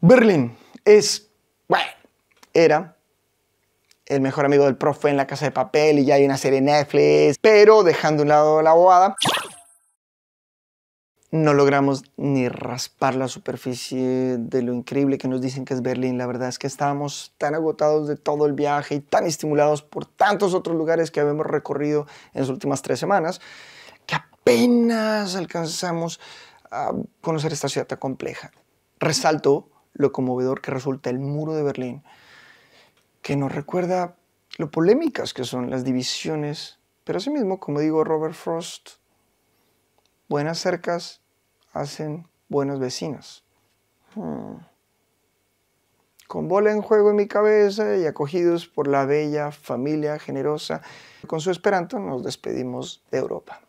Berlín es, bueno, era el mejor amigo del profe en la casa de papel y ya hay una serie Netflix, pero dejando de un lado la bobada, no logramos ni raspar la superficie de lo increíble que nos dicen que es Berlín. La verdad es que estábamos tan agotados de todo el viaje y tan estimulados por tantos otros lugares que habíamos recorrido en las últimas tres semanas, que apenas alcanzamos a conocer esta ciudad tan compleja. Resalto lo conmovedor que resulta el muro de Berlín, que nos recuerda lo polémicas que son las divisiones, pero asimismo, como digo Robert Frost, buenas cercas hacen buenas vecinas. Hmm. Con bola en juego en mi cabeza y acogidos por la bella familia generosa, con su esperanto nos despedimos de Europa.